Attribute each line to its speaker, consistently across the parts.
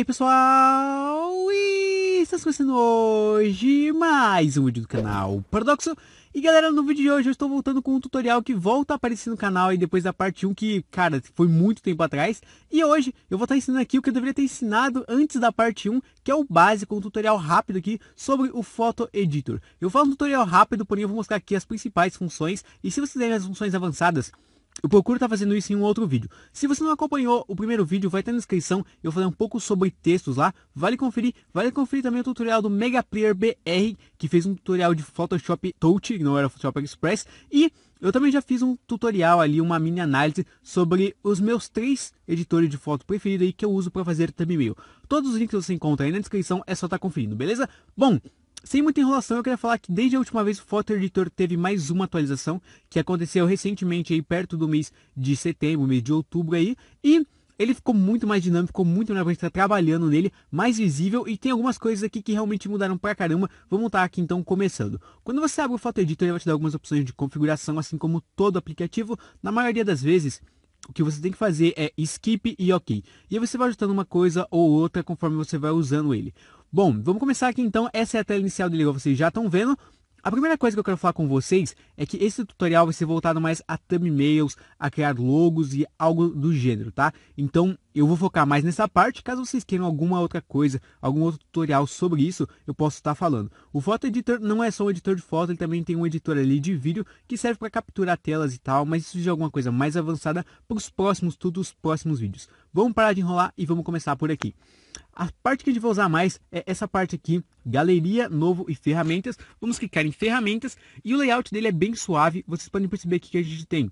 Speaker 1: aí pessoal, e estamos começando hoje mais um vídeo do canal Paradoxo E galera, no vídeo de hoje eu estou voltando com um tutorial que volta a aparecer no canal e depois da parte 1 que, cara, foi muito tempo atrás E hoje eu vou estar ensinando aqui o que eu deveria ter ensinado antes da parte 1, que é o básico, um tutorial rápido aqui sobre o Photo Editor Eu falo um tutorial rápido, porém eu vou mostrar aqui as principais funções e se você tem as funções avançadas eu procuro estar tá fazendo isso em um outro vídeo. Se você não acompanhou o primeiro vídeo, vai estar tá na descrição. Eu falei um pouco sobre textos lá. Vale conferir. Vale conferir também o tutorial do Mega Player BR, que fez um tutorial de Photoshop Touch, não era Photoshop Express. E eu também já fiz um tutorial ali, uma mini análise sobre os meus três editores de foto preferidos aí que eu uso para fazer thumbnail. Todos os links você encontra aí na descrição, é só estar tá conferindo, beleza? Bom, sem muita enrolação, eu queria falar que desde a última vez o Photo Editor teve mais uma atualização, que aconteceu recentemente aí perto do mês de setembro, mês de outubro aí, e ele ficou muito mais dinâmico, ficou muito melhor, a gente tá trabalhando nele, mais visível e tem algumas coisas aqui que realmente mudaram pra caramba. Vamos estar tá aqui então começando. Quando você abre o Photo Editor, ele vai te dar algumas opções de configuração, assim como todo aplicativo. Na maioria das vezes, o que você tem que fazer é skip e ok. E aí você vai ajustando uma coisa ou outra conforme você vai usando ele. Bom, vamos começar aqui então. Essa é a tela inicial do Lego, vocês já estão vendo. A primeira coisa que eu quero falar com vocês é que esse tutorial vai ser voltado mais a thumbnails, a criar logos e algo do gênero, tá? Então, eu vou focar mais nessa parte. Caso vocês queiram alguma outra coisa, algum outro tutorial sobre isso, eu posso estar falando. O Photo Editor não é só um editor de foto, ele também tem um editor ali de vídeo que serve para capturar telas e tal, mas isso já é alguma coisa mais avançada para os próximos, todos os próximos vídeos. Vamos parar de enrolar e vamos começar por aqui. A parte que a gente vai usar mais é essa parte aqui, galeria, novo e ferramentas. Vamos clicar em ferramentas e o layout dele é bem suave. Vocês podem perceber aqui que a gente tem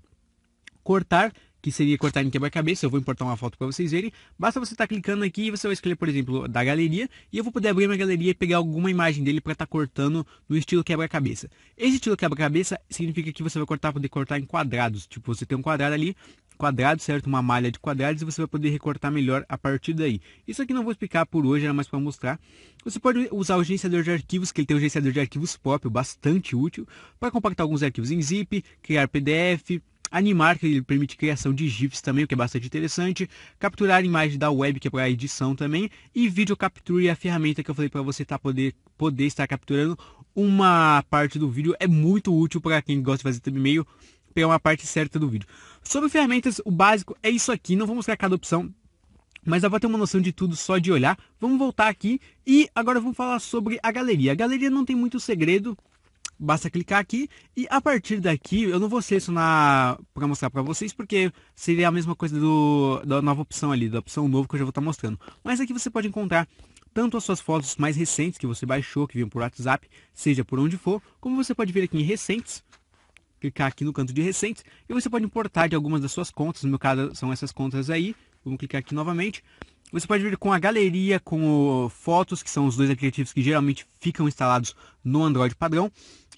Speaker 1: cortar, que seria cortar em quebra-cabeça, eu vou importar uma foto para vocês verem. Basta você estar tá clicando aqui e você vai escolher, por exemplo, da galeria, e eu vou poder abrir minha galeria e pegar alguma imagem dele para estar tá cortando no estilo quebra-cabeça. Esse estilo quebra-cabeça significa que você vai cortar, poder cortar em quadrados, tipo, você tem um quadrado ali, quadrado, certo? Uma malha de quadrados e você vai poder recortar melhor a partir daí. Isso aqui não vou explicar por hoje, era mais para mostrar. Você pode usar o gerenciador de arquivos, que ele tem um gerenciador de arquivos próprio, bastante útil, para compactar alguns arquivos em zip, criar PDF, animar, que ele permite criação de GIFs também, o que é bastante interessante, capturar imagens da web, que é para edição também, e vídeo captura é a ferramenta que eu falei para você tá, poder, poder estar capturando uma parte do vídeo, é muito útil para quem gosta de fazer também meio pegar uma parte certa do vídeo. Sobre ferramentas, o básico é isso aqui, não vou mostrar cada opção, mas dá para ter uma noção de tudo só de olhar. Vamos voltar aqui e agora vamos falar sobre a galeria. A galeria não tem muito segredo, Basta clicar aqui e a partir daqui, eu não vou selecionar para mostrar para vocês, porque seria a mesma coisa do, da nova opção ali, da opção novo que eu já vou estar tá mostrando. Mas aqui você pode encontrar tanto as suas fotos mais recentes que você baixou, que vinham por WhatsApp, seja por onde for, como você pode vir aqui em recentes, clicar aqui no canto de recentes, e você pode importar de algumas das suas contas, no meu caso são essas contas aí, vamos clicar aqui novamente, você pode vir com a galeria, com o Fotos, que são os dois aplicativos que geralmente ficam instalados no Android padrão.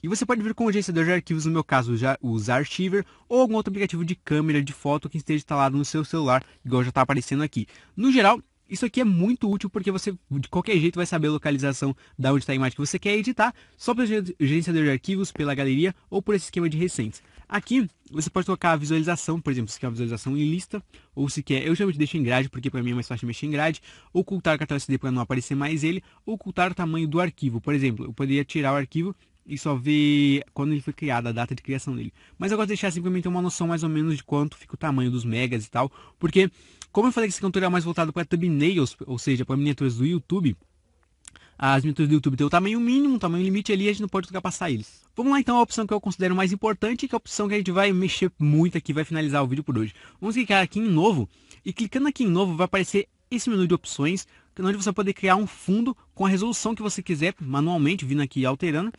Speaker 1: E você pode vir com o gerenciador de arquivos, no meu caso, já usar Archiver ou algum outro aplicativo de câmera de foto que esteja instalado no seu celular, igual já está aparecendo aqui. No geral, isso aqui é muito útil porque você, de qualquer jeito, vai saber a localização da onde está a imagem que você quer editar, só pelo gerenciador de arquivos, pela galeria ou por esse esquema de recentes. Aqui você pode colocar a visualização, por exemplo, se quer uma visualização em lista, ou se quer, eu geralmente deixo em grade, porque para mim é mais fácil mexer em grade, ocultar o cartão SD para não aparecer mais ele, ocultar o tamanho do arquivo. Por exemplo, eu poderia tirar o arquivo e só ver quando ele foi criado, a data de criação dele. Mas eu gosto de deixar simplesmente uma noção mais ou menos de quanto fica o tamanho dos megas e tal, porque, como eu falei que esse cantor é mais voltado para thumbnails, ou seja, para miniaturas do YouTube, as miniaturas do YouTube têm o tamanho mínimo, o tamanho limite ali, a gente não pode ultrapassar eles. Vamos lá então a opção que eu considero mais importante, que é a opção que a gente vai mexer muito aqui, vai finalizar o vídeo por hoje. Vamos clicar aqui em novo, e clicando aqui em novo vai aparecer esse menu de opções, é onde você vai poder criar um fundo com a resolução que você quiser, manualmente, vindo aqui alterando,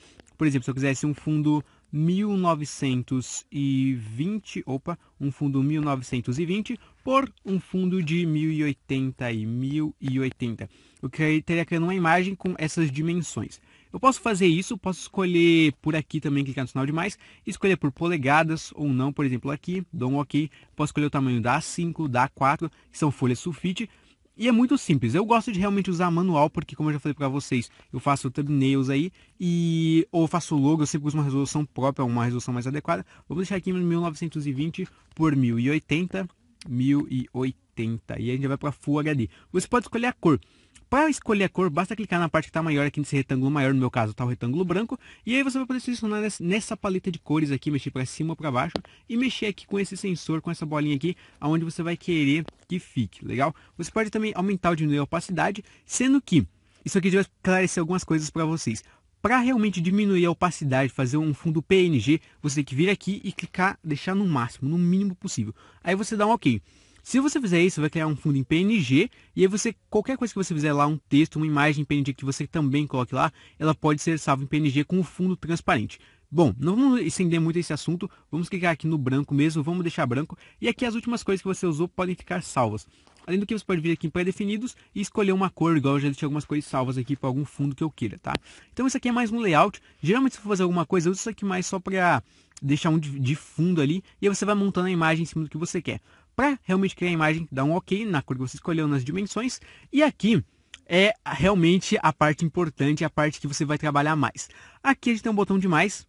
Speaker 1: por exemplo, se eu quisesse um fundo 1920, opa, um fundo 1920 por um fundo de 1080 e 1080. o que teria criando uma imagem com essas dimensões. Eu posso fazer isso, posso escolher por aqui também, clicar no sinal de mais, escolher por polegadas ou não, por exemplo, aqui, dou um OK, posso escolher o tamanho da A5, da A4, que são folhas sulfite, e é muito simples. Eu gosto de realmente usar manual, porque como eu já falei para vocês, eu faço thumbnails aí e ou faço logo, eu sempre uso uma resolução própria, uma resolução mais adequada. Vamos deixar aqui em 1920 por 1080, 1080. 80 e a gente vai para Full HD. Você pode escolher a cor. Para escolher a cor, basta clicar na parte que está maior aqui nesse retângulo maior, no meu caso está o retângulo branco, e aí você vai poder selecionar nessa paleta de cores aqui, mexer para cima ou para baixo, e mexer aqui com esse sensor, com essa bolinha aqui, aonde você vai querer que fique, legal? Você pode também aumentar ou diminuir a opacidade, sendo que isso aqui vai esclarecer algumas coisas para vocês. Para realmente diminuir a opacidade, fazer um fundo PNG, você tem que vir aqui e clicar, deixar no máximo, no mínimo possível. Aí você dá um OK. Se você fizer isso, vai criar um fundo em PNG e aí você qualquer coisa que você fizer lá, um texto, uma imagem em PNG que você também coloque lá, ela pode ser salva em PNG com o fundo transparente. Bom, não vamos estender muito esse assunto, vamos clicar aqui no branco mesmo, vamos deixar branco e aqui as últimas coisas que você usou podem ficar salvas. Além do que você pode vir aqui em pré-definidos e escolher uma cor, igual eu já deixei algumas cores salvas aqui para algum fundo que eu queira, tá? Então isso aqui é mais um layout. Geralmente se for fazer alguma coisa, eu uso isso aqui mais só para deixar um de fundo ali e aí você vai montando a imagem em cima do que você quer para realmente criar a imagem, dá um OK na cor que você escolheu, nas dimensões. E aqui é realmente a parte importante, a parte que você vai trabalhar mais. Aqui a gente tem um botão de mais.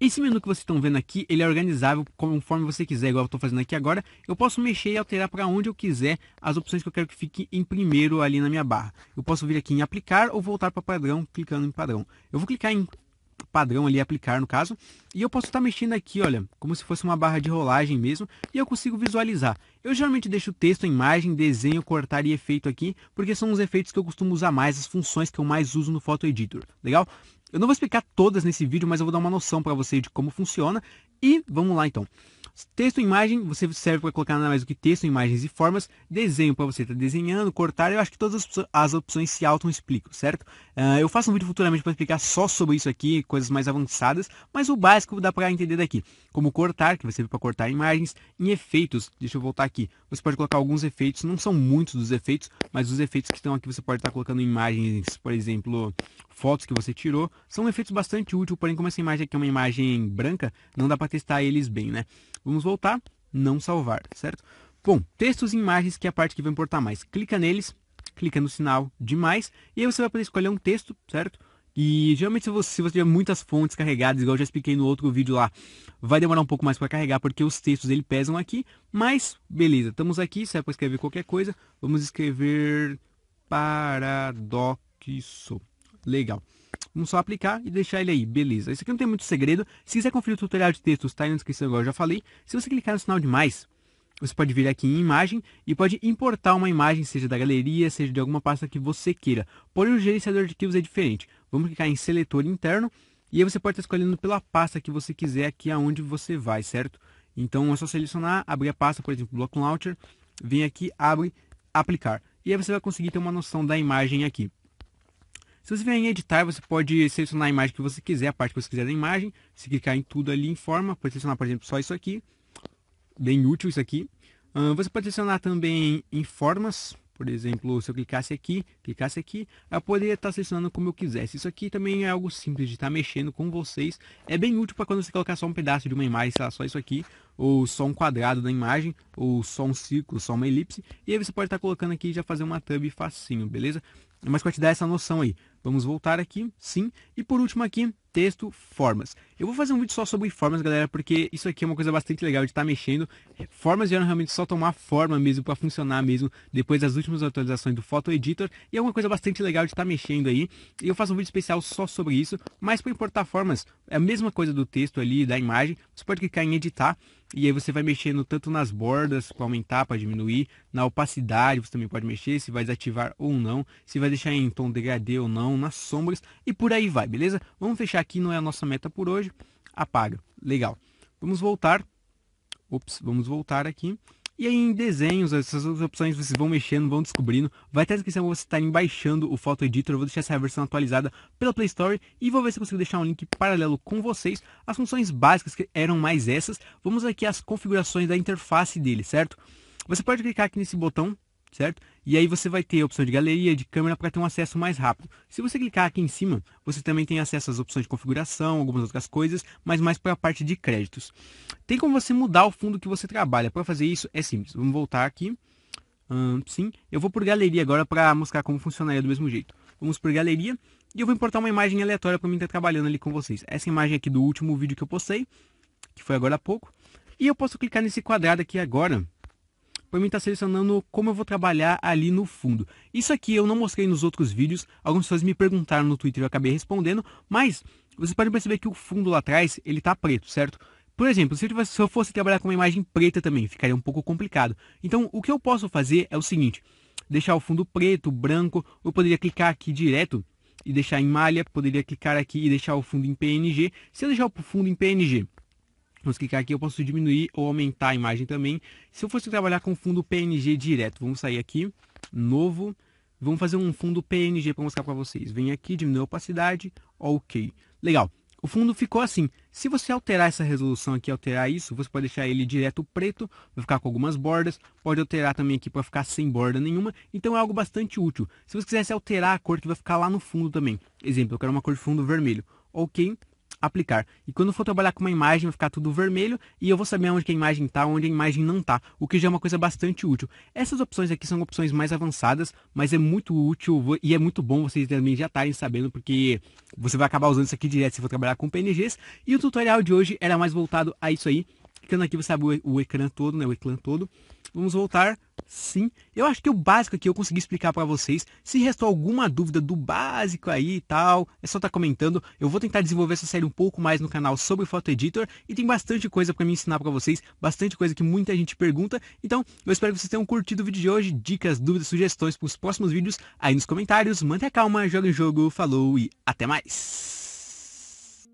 Speaker 1: Esse menu que vocês estão vendo aqui, ele é organizável conforme você quiser, igual eu estou fazendo aqui agora. Eu posso mexer e alterar para onde eu quiser as opções que eu quero que fique em primeiro ali na minha barra. Eu posso vir aqui em aplicar ou voltar para padrão, clicando em padrão. Eu vou clicar em padrão ali aplicar no caso. E eu posso estar tá mexendo aqui, olha, como se fosse uma barra de rolagem mesmo, e eu consigo visualizar. Eu geralmente deixo texto, imagem, desenho, cortar e efeito aqui, porque são os efeitos que eu costumo usar mais, as funções que eu mais uso no Photo Editor, legal? Eu não vou explicar todas nesse vídeo, mas eu vou dar uma noção para você de como funciona. E vamos lá então. Texto e imagem, você serve para colocar nada mais do que texto, imagens e formas. Desenho para você estar tá desenhando, cortar. Eu acho que todas as opções se auto-explicam, certo? Uh, eu faço um vídeo futuramente para explicar só sobre isso aqui, coisas mais avançadas, mas o básico dá para entender daqui. Como cortar, que vai servir para cortar imagens. Em efeitos, deixa eu voltar aqui. Você pode colocar alguns efeitos, não são muitos dos efeitos, mas os efeitos que estão aqui você pode estar tá colocando imagens, por exemplo, fotos que você tirou, são efeitos bastante úteis, porém como essa imagem aqui é uma imagem branca, não dá para testar eles bem, né? Vamos voltar, não salvar, certo? Bom, textos e imagens que é a parte que vai importar mais. Clica neles, clica no sinal de mais, e aí você vai poder escolher um texto, certo? E geralmente se você, se você tiver muitas fontes carregadas, igual eu já expliquei no outro vídeo lá, vai demorar um pouco mais para carregar porque os textos ele pesam aqui, mas beleza, estamos aqui, se é para escrever qualquer coisa, vamos escrever paradoxo. Legal. Vamos só aplicar e deixar ele aí, beleza. Isso aqui não tem muito segredo. Se quiser conferir o tutorial de textos, está aí na descrição, igual eu já falei. Se você clicar no sinal de mais, você pode vir aqui em imagem e pode importar uma imagem, seja da galeria, seja de alguma pasta que você queira. Porém, o gerenciador de arquivos é diferente. Vamos clicar em seletor interno e aí você pode estar escolhendo pela pasta que você quiser aqui aonde você vai, certo? Então é só selecionar, abrir a pasta, por exemplo, Block Launcher, vem aqui, abre, aplicar. E aí você vai conseguir ter uma noção da imagem aqui. Se você vier em editar, você pode selecionar a imagem que você quiser, a parte que você quiser da imagem. Se clicar em tudo ali em forma, pode selecionar, por exemplo, só isso aqui. Bem útil isso aqui. Uh, você pode selecionar também em formas. Por exemplo, se eu clicasse aqui, clicasse aqui, eu poderia estar selecionando como eu quisesse. Isso aqui também é algo simples de estar mexendo com vocês. É bem útil para quando você colocar só um pedaço de uma imagem, sei lá, só isso aqui, ou só um quadrado da imagem, ou só um círculo, só uma elipse. E aí você pode estar colocando aqui e já fazer uma thumb facinho, beleza? mas para te dar essa noção aí. Vamos voltar aqui, sim. E por último aqui, texto, formas. Eu vou fazer um vídeo só sobre formas, galera, porque isso aqui é uma coisa bastante legal de estar tá mexendo. Formas não realmente só tomar forma mesmo, para funcionar mesmo, depois das últimas atualizações do Photo Editor. E é uma coisa bastante legal de estar tá mexendo aí. E eu faço um vídeo especial só sobre isso, mas para importar formas, é a mesma coisa do texto ali, da imagem. Você pode clicar em editar e aí você vai mexendo tanto nas bordas, para aumentar, para diminuir, na opacidade, você também pode mexer, se vai desativar ou não, se vai deixar em tom degradê ou não, nas sombras, e por aí vai, beleza? Vamos fechar ficar aqui, não é a nossa meta por hoje. Apaga. Legal. Vamos voltar. Ops, vamos voltar aqui. E aí em desenhos, essas opções vocês vão mexendo, vão descobrindo. Vai ter a descrição você estar tá embaixando o Photo Editor. Eu vou deixar essa versão atualizada pela Play Store e vou ver se consigo deixar um link paralelo com vocês. As funções básicas que eram mais essas. Vamos aqui as configurações da interface dele, certo? Você pode clicar aqui nesse botão certo? E aí você vai ter a opção de galeria, de câmera para ter um acesso mais rápido. Se você clicar aqui em cima, você também tem acesso às opções de configuração, algumas outras coisas, mas mais para a parte de créditos. Tem como você mudar o fundo que você trabalha. Para fazer isso é simples. Vamos voltar aqui. Hum, sim, eu vou por galeria agora para mostrar como funcionaria do mesmo jeito. Vamos por galeria e eu vou importar uma imagem aleatória para mim estar tá trabalhando ali com vocês. Essa imagem aqui do último vídeo que eu postei, que foi agora há pouco. E eu posso clicar nesse quadrado aqui agora para mim estar tá selecionando como eu vou trabalhar ali no fundo. Isso aqui eu não mostrei nos outros vídeos, algumas pessoas me perguntaram no Twitter e eu acabei respondendo, mas vocês podem perceber que o fundo lá atrás ele está preto, certo? Por exemplo, se eu, tivesse, se eu fosse trabalhar com uma imagem preta também, ficaria um pouco complicado. Então, o que eu posso fazer é o seguinte, deixar o fundo preto, branco, eu poderia clicar aqui direto e deixar em malha, poderia clicar aqui e deixar o fundo em PNG. Se eu deixar o fundo em PNG, Vamos clicar aqui, eu posso diminuir ou aumentar a imagem também. Se eu fosse trabalhar com fundo PNG direto, vamos sair aqui, novo, vamos fazer um fundo PNG para mostrar para vocês. Vem aqui, diminui a opacidade, ok. Legal, o fundo ficou assim. Se você alterar essa resolução aqui, alterar isso, você pode deixar ele direto preto, vai ficar com algumas bordas, pode alterar também aqui para ficar sem borda nenhuma, então é algo bastante útil. Se você quisesse alterar a cor que vai ficar lá no fundo também, exemplo, eu quero uma cor de fundo vermelho, ok, aplicar. E quando for trabalhar com uma imagem, vai ficar tudo vermelho e eu vou saber onde a imagem está, onde a imagem não está, o que já é uma coisa bastante útil. Essas opções aqui são opções mais avançadas, mas é muito útil e é muito bom vocês também já estarem sabendo, porque você vai acabar usando isso aqui direto se for trabalhar com PNGs. E o tutorial de hoje era mais voltado a isso aí aqui você abre o, o ecrã todo, né? O ecrã todo. Vamos voltar. Sim, eu acho que o básico aqui eu consegui explicar para vocês. Se restou alguma dúvida do básico aí e tal, é só estar tá comentando. Eu vou tentar desenvolver essa série um pouco mais no canal sobre Photo Editor e tem bastante coisa para me ensinar para vocês, bastante coisa que muita gente pergunta. Então, eu espero que vocês tenham curtido o vídeo de hoje. Dicas, dúvidas, sugestões para os próximos vídeos aí nos comentários. Mantenha calma, joga em jogo, falou e até mais.